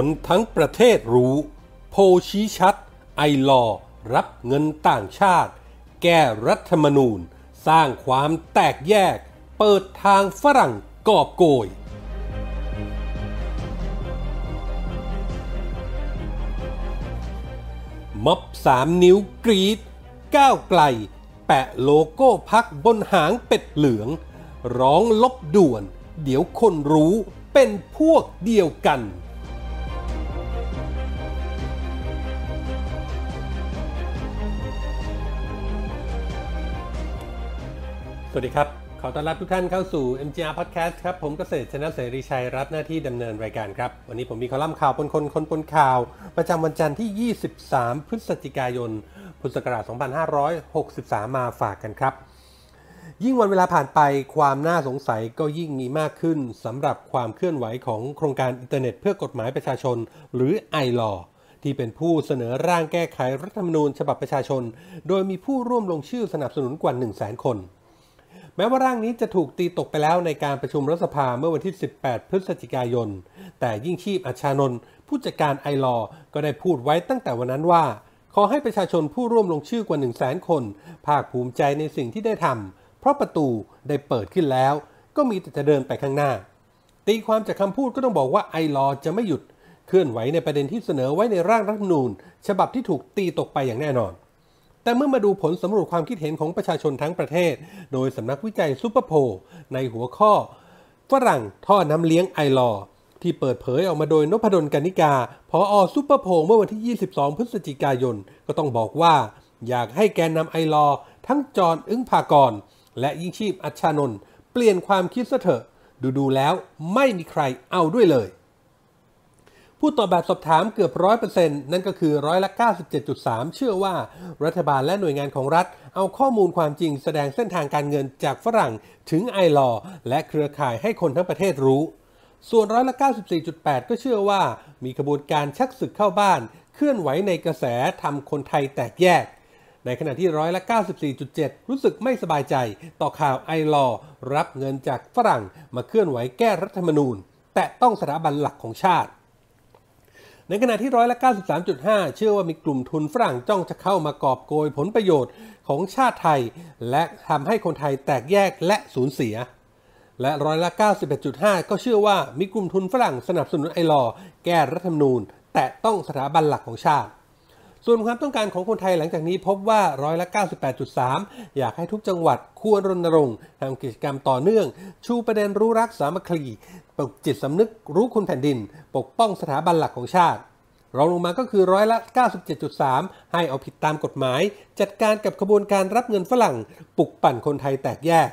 คนทั้งประเทศรู้โพชี้ชัด ไอลอ รับเงินต่างชาติ แก้รัฐธรรมนูญสร้างความแตกแยก เปิดทางฝรั่งกอบโกยม็อบสามนิ้วกรีดก้าวไกล แปะโลโก้พักบนหางเป็ดเหลือง ร้องลบด่วน เดี๋ยวคนรู้เป็นพวกเดียวกันสวัสดีครับ ขอต้อนรับทุกท่านเข้าสู่ MGR Podcast ครับ ผมเกษตรชนะเสรีชัย รับหน้าที่ดำเนินรายการครับ วันนี้ผมมีคอลัมน์ข่าวปนคนคนปนข่าว ประจำวันจันทร์ที่ 23 พฤศจิกายน พุทธศักราช2563 มาฝากกันครับ ยิ่งวันเวลาผ่านไป ความน่าสงสัยก็ยิ่งมีมากขึ้นสำหรับความเคลื่อนไหวของโครงการอินเทอร์เน็ตเพื่อกฎหมายประชาชน หรือไอลอที่เป็นผู้เสนอร่างแก้ไขรัฐธรรมนูญฉบับประชาชน โดยมีผู้ร่วมลงชื่อสนับสนุนกว่า 1 0 0 0 0แคนแม้ว่าร่างนี้จะถูกตีตกไปแล้วในการประชุมรัฐสภาเมื่อวันที่ 18 พฤศจิกายน แต่ยิ่งชีพอัชานนท์ผู้จัดการไอรอก็ได้พูดไว้ตั้งแต่วันนั้นว่า ขอให้ประชาชนผู้ร่วมลงชื่อกว่า 1 0 0 0 0แคนภาคภูมิใจในสิ่งที่ได้ทำเพราะประตูได้เปิดขึ้นแล้ว ก็มีแต่จะเดินไปข้างหน้า ตีความจากคำพูดก็ต้องบอกว่าไอรอจะไม่หยุดเคลื่อนไหวในประเด็นที่เสนอไว้ในร่างรัฐมนูญฉบับที่ถูกตีตกไปอย่างแน่นอนแต่เมื่อมาดูผลสำรวจความคิดเห็นของประชาชนทั้งประเทศ โดยสำนักวิจัยซูเปอร์โพในหัวข้อฝรั่งท่อน้ำเลี้ยงไอลอ ที่เปิดเผยออกมาโดยนพดลกนิกา พออซูเปอร์โพเมื่อวันที่ 22 พฤศจิกายน ก็ต้องบอกว่า อยากให้แกนนำไอลอ ทั้งจอนอึ้งภากรและยิ่งชีพอัชานนท์เปลี่ยนความคิดซะเถอะ ดูๆแล้วไม่มีใครเอาด้วยเลยผู้ตอบแบบสอบถามเกือบร้อยเปอร์เซ็นต์นั่นก็คือร้อยละ97.3 เชื่อว่ารัฐบาลและหน่วยงานของรัฐ เอาข้อมูลความจริงแสดงเส้นทางการเงินจากฝรั่งถึงไอลอและเครือข่ายให้คนทั้งประเทศรู้ ส่วนร้อยละ94.8 ก็เชื่อว่ามีกระบวนการชักศึกเข้าบ้าน เคลื่อนไหวในกระแสทำคนไทยแตกแยก ในขณะที่ร้อยละ94.7 รู้สึกไม่สบายใจต่อข่าวไอลอรับเงินจากฝรั่ง มาเคลื่อนไหวแก้รัฐธรรมนูญ แต่ต้องสถาบันหลักของชาติในขณะที่ร้อยละ93.5 เชื่อว่ามีกลุ่มทุนฝรั่งจ้องจะเข้ามากอบโกยผลประโยชน์ของชาติไทย และทำให้คนไทยแตกแยกและสูญเสีย และร้อยละ91.5 ก็เชื่อว่ามีกลุ่มทุนฝรั่งสนับสนุนไอรอแก้รัฐธรรมนูญ แต่ต้องสถาบันหลักของชาติส่วนความต้องการของคนไทยหลังจากนี้พบว่าร้อยละ 98.3 อยากให้ทุกจังหวัด ควรรณรงค์ทำกิจกรรมต่อเนื่อง ชูประเด็นรู้รักสามัคคีปลุกจิตสำนึกรู้คุณแผ่นดิน ปกป้องสถาบันหลักของชาติ รองลงมาก็คือร้อยละ 97.3 ให้เอาผิดตามกฎหมาย จัดการกับขบวนการรับเงินฝรั่งปลุกปั่นคนไทยแตกแยก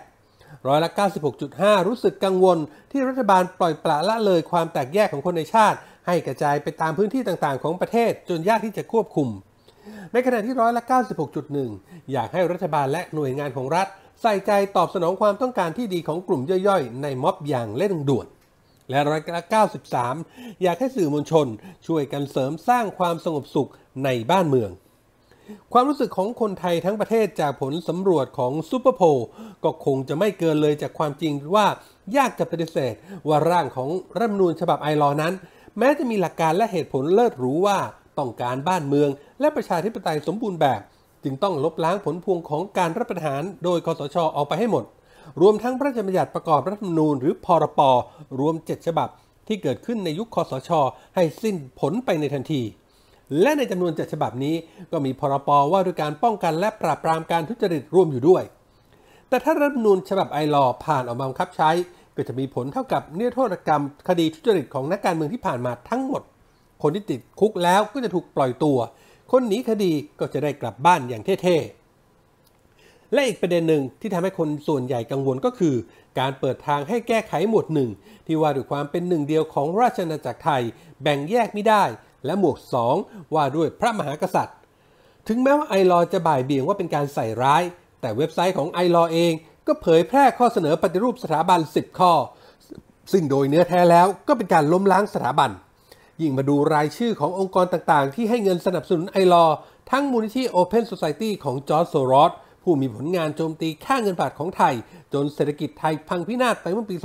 ร้อยละ96.5 รู้สึกกังวลที่รัฐบาลปล่อยปละละเลยความแตกแยกของคนในชาติให้กระจายไปตามพื้นที่ต่างๆของประเทศจนยากที่จะควบคุม ในขณะที่ร้อยละ96.1 อยากให้รัฐบาลและหน่วยงานของรัฐ ใส่ใจตอบสนองความต้องการที่ดีของกลุ่มย่อย ๆ ในม็อบอย่างเร่งด่วน และร้อยละ93 อยากให้สื่อมวลชนช่วยกันเสริมสร้างความสงบสุขในบ้านเมือง ความรู้สึกของคนไทยทั้งประเทศจากผลสำรวจของซูเปอร์โพก็คงจะไม่เกินเลยจากความจริงว่ายากจะปฏิเสธว่าร่างของรัฐมนูญฉบับไอรอนั้นแม้จะมีหลักการและเหตุผลเลิศหรูว่าต้องการบ้านเมืองและประชาธิปไตยสมบูรณ์แบบ จึงต้องลบล้างผลพวงของการรัฐประหารโดยคอสชออกไปให้หมด รวมทั้งพระราชบัญญัติประกอบรัฐธรรมนูญ หรือพรป รวม7ฉบับ ที่เกิดขึ้นในยุคคอสชให้สิ้นผลไปในทันที และในจำนวนเจ็ดฉบับนี้ก็มีพรปว่าด้วยการป้องกันและปราบปรามการทุจริตร่วมอยู่ด้วย แต่ถ้ารัฐธรรมนูญฉบับไอรอผ่านออกมาบังคับใช้็จะมีผลเท่ากับเนื้อโทษกรรม คดีทุจริตของนักการเมืองที่ผ่านมาทั้งหมด คนที่ติดคุกแล้วก็จะถูกปล่อยตัว คนหนีคดีก็จะได้กลับบ้านอย่างเท่ๆ และอีกประเด็นหนึ่งที่ทำให้คนส่วนใหญ่กังวลก็คือการเปิดทางให้แก้ไขหมวดหนึ่ง ที่ว่าด้วยความเป็นหนึ่งเดียวของราชอาณาจักรไทย แบ่งแยกไม่ได้ และหมวด2ว่าด้วยพระมหากษัตริย์ ถึงแม้ว่าไอรอจะบ่ายเบี่ยงว่าเป็นการใส่ร้าย แต่เว็บไซต์ของไอรอเองก็เผยแพร่ข้อเสนอปฏิรูปสถาบัน 10 ข้อ ซึ่งโดยเนื้อแท้แล้วก็เป็นการล้มล้างสถาบัน ยิ่งมาดูรายชื่อขององค์กรต่างๆที่ให้เงินสนับสนุนไอรอทั้งมูลนิธิ Open Society ของจอร์จโซรอสผู้มีผลงานโจมตีค่าเงินบาทของไทย จนเศรษฐกิจไทยพังพินาศไปเมื่อปี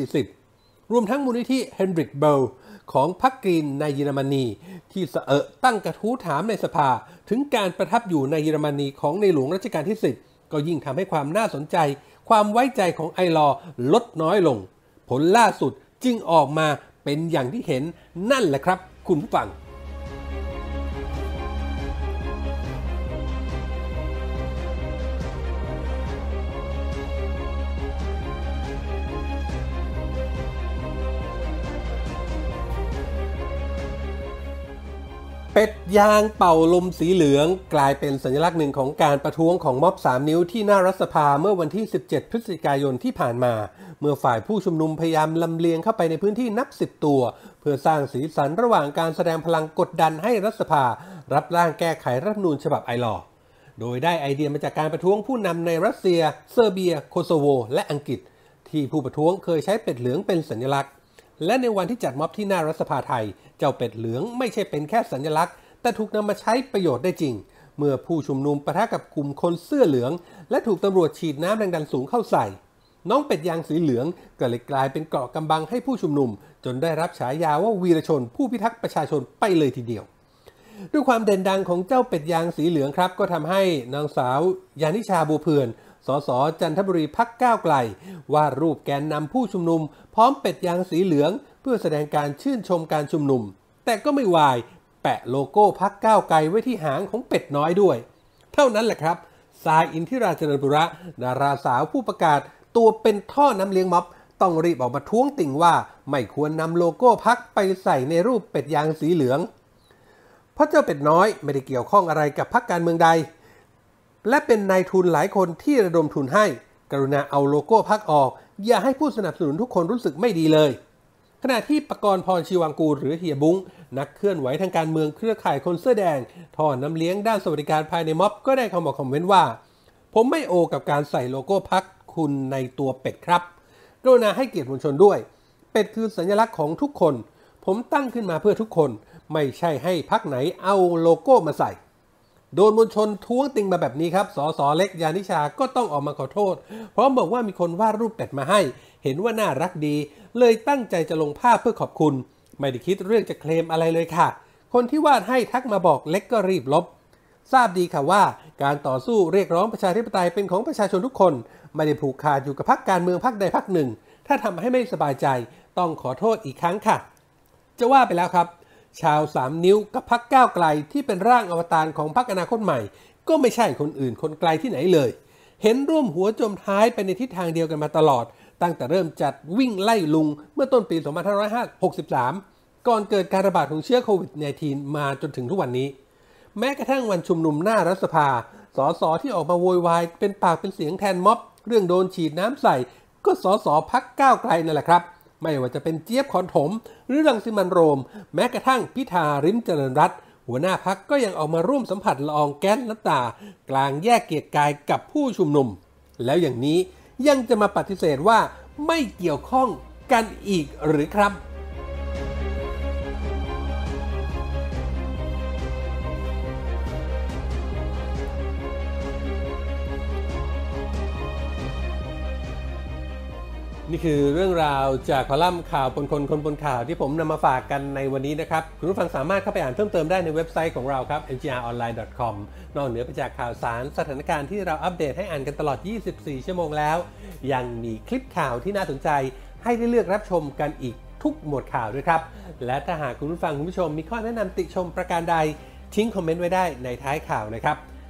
2540 รวมทั้งมูลนิธิเฮนริกเบลของพักกรีนในเยอรมนี ที่เสอตั้งกระทู้ถามในสภา ถึงการประทับอยู่ในเยอรมนีของในหลวงรัชกาลที่ 10ก็ยิ่งทำให้ความน่าสนใจ ความไว้ใจของไอรอลดน้อยลง ผลล่าสุดจึงออกมาเป็นอย่างที่เห็นนั่นแหละครับคุณผู้ฟังเป็ดยางเป่าลมสีเหลือง กลายเป็นสัญลักษณ์หนึ่งของการประท้วงของม็อบ 3 นิ้วที่หน้ารัฐสภาเมื่อวันที่ 17 พฤศจิกายนที่ผ่านมา เมื่อฝ่ายผู้ชุมนุมพยายามลำเลียงเข้าไปในพื้นที่นับสิบตัว เพื่อสร้างสีสันระหว่างการแสดงพลังกดดันให้รัฐสภา รับร่างแก้ไขรัฐนูญฉบับไอลอโดยได้ไอเดียมาจากการประท้วงผู้นำในรัสเซีย เซอร์เบียโคโซโวและอังกฤษ ที่ผู้ประท้วงเคยใช้เป็ดเหลืองเป็นสัญลักษณ์และในวันที่จัดม็อบที่หน้ารัฐสภาไทย เจ้าเป็ดเหลืองไม่ใช่เป็นแค่สัญลักษณ์ แต่ถูกนำมาใช้ประโยชน์ได้จริง เมื่อผู้ชุมนุมประทะกับกลุ่มคนเสื้อเหลือง และถูกตำรวจฉีดน้ำแรงดันสูงเข้าใส่ น้องเป็ดยางสีเหลืองก็เลยกลายเป็นเกราะกำบังให้ผู้ชุมนุม จนได้รับฉายาว่าวีรชน ผู้พิทักษ์ประชาชนไปเลยทีเดียว ด้วยความเด่นดังของเจ้าเป็ดยางสีเหลืองครับ ก็ทำให้นางสาวยานิชาบัวเพื่อนสสจันทบุรีพักก้าวไกลวาดรูปแกนนำผู้ชุมนุม พร้อมเป็ดยางสีเหลือง เพื่อแสดงการชื่นชมการชุมนุม แต่ก็ไม่วาย แปะโลโก้พักก้าวไกลไว้ที่หางของเป็ดน้อยด้วย เท่านั้นแหละครับ สายอินทิราจนบุระดาราสาวผู้ประกาศตัวเป็นท่อน้ำเลี้ยงม็อบต้องรีบออกมาท้วงติ่งว่า ไม่ควรนำโลโก้พักไปใส่ในรูปเป็ดยางสีเหลือง เพราะเจ้าเป็ดน้อยไม่ได้เกี่ยวข้องอะไรกับพักการเมืองใดและเป็นนายทุนหลายคนที่ระดมทุนให้ กรุณาเอาโลโก้พักออก อย่าให้ผู้สนับสนุนทุกคนรู้สึกไม่ดีเลย ขณะที่ปกรณ์พรชีวังกูหรือเฮียบุ้งนักเคลื่อนไหวทางการเมืองเครือข่ายคนเสื้อแดงท่อน้ำเลี้ยงด้านสวัสดิการภายในม็อบก็ได้คำบอกคอมเมนต์ว่า ผมไม่โอกับการใส่โลโก้พักคุณในตัวเป็ดครับกรุณาให้เกียรติมวลชนด้วยเป็ดคือสัญลักษณ์ของทุกคน ผมตั้งขึ้นมาเพื่อทุกคน ไม่ใช่ให้พักไหนเอาโลโก้มาใส่โดนมวลชนท้วงติงมาแบบนี้ครับ สสเล็กยานิชาก็ต้องออกมาขอโทษพร้อมบอกว่ามีคนวาดรูปเป็ดมาให้ เห็นว่าน่ารักดี เลยตั้งใจจะลงภาพเพื่อขอบคุณ ไม่ได้คิดเรื่องจะเคลมอะไรเลยค่ะ คนที่วาดให้ทักมาบอกเล็กก็ รีบลบ ทราบดีค่ะว่าการต่อสู้เรียกร้องประชาธิปไตยเป็นของประชาชนทุกคน ไม่ได้ผูกขาดอยู่กับพรรคการเมืองพรรคใดพรรคหนึ่ง ถ้าทำให้ไม่สบายใจต้องขอโทษอีกครั้งค่ะ จะว่าไปแล้วครับชาวสามนิ้วกับพักก้าวไกลที่เป็นร่างอวตารของพักอนาคตใหม่ ก็ไม่ใช่คนอื่นคนไกลที่ไหนเลย เห็นร่วมหัวจมท้ายไปในทิศทางเดียวกันมาตลอด ตั้งแต่เริ่มจัดวิ่งไล่ลุงเมื่อต้นปี2563 ก่อนเกิดการระบาดของเชื้อโควิด -19 มาจนถึงทุกวันนี้ แม้กระทั่งวันชุมนุมหน้ารัฐสภา สสที่ออกมาโวยวายเป็นปากเป็นเสียงแทนม็อบ เรื่องโดนฉีดน้ำใส่ก็สสพักก้าวไกลนั่นแหละครับไม่ว่าจะเป็นเจี๊ยบคอนถม หรือรังสิมันโรม แม้กระทั่งพิธาริมเจริญรัตหัวหน้าพักก็ยังออกมาร่วมสัมผัสละอองแก๊สน้ำตา กลางแยกเกียรกายกับผู้ชุมนุม แล้วอย่างนี้ยังจะมาปฏิเสธว่าไม่เกี่ยวข้องกันอีกหรือครับนี่คือเรื่องราวจากคอลัมน์ข่าวคนคนคนบนข่าวที่ผมนำมาฝากกันในวันนี้นะครับ คุณผู้ฟังสามารถเข้าไปอ่านเพิ่มเติมได้ในเว็บไซต์ของเราครับ ngronline.com นอกเหนือไปจากข่าวสารสถานการณ์ที่เราอัปเดตให้อ่านกันตลอด 24 ชั่วโมงแล้ว ยังมีคลิปข่าวที่น่าสนใจให้ได้เลือกรับชมกันอีกทุกหมวดข่าวด้วยครับและถ้าหากคุณผู้ฟังคุณผู้ชม มีข้อแนะนำติชมประการใดทิ้งคอมเมนต์ไว้ได้ในท้ายข่าวนะครับ